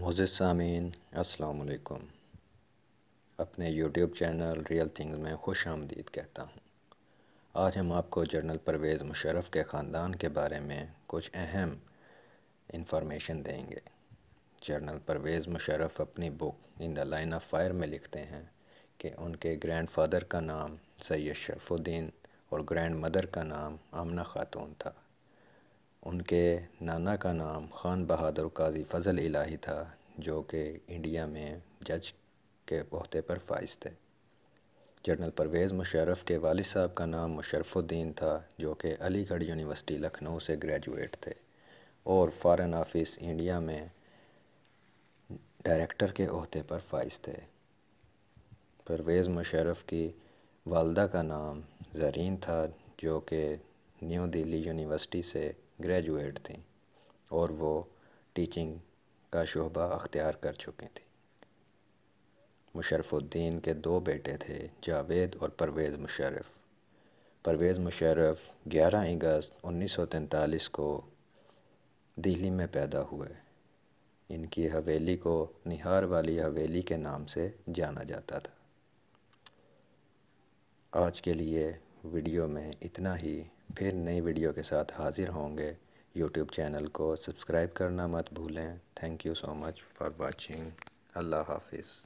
Moz सामीन असलकुम अपने यूट्यूब चैनल रियल थिंग्स में खुश आमदीद कहता हूँ आज हम आपको जनरल परवेज़ मुशरफ के ख़ानदान के बारे में कुछ अहम इंफॉर्मेशन देंगे जनरल परवेज़ मुशरफ अपनी book in the line of fire में लिखते हैं कि उनके ग्रैंड फादर का नाम सैयद शरफुद्दीन और ग्रैंड मदर का नाम आमना खातून था उनके नाना का नाम ख़ान बहादुर काजी फ़जल इलाही था जो कि इंडिया में जज के अहदे पर फाइज थे जनरल परवेज़ मुशरफ के वाल साहब का नाम मुशरफुद्दीन था जो कि अलीगढ़ यूनिवर्सिटी लखनऊ से ग्रेजुएट थे और फॉरेन ऑफिस इंडिया में डायरेक्टर के अहदे पर फाइज थे परवेज़ मुशरफ की वालदा का नाम जरीन था जो कि न्यू दिल्ली यूनिवर्सिटी से ग्रेजुएट थी और वो टीचिंग का शोबा अख्तियार कर चुकी थी मुशरफुद्दीन के दो बेटे थे जावेद और परवेज़ मुशरफ परवेज़ मुशरफ 11 अगस्त 1943 को दिल्ली में पैदा हुए इनकी हवेली को निहार वाली हवेली के नाम से जाना जाता था आज के लिए वीडियो में इतना ही फिर नई वीडियो के साथ हाज़िर होंगे यूट्यूब चैनल को सब्सक्राइब करना मत भूलें thank you so much for watching अल्लाह हाफिज़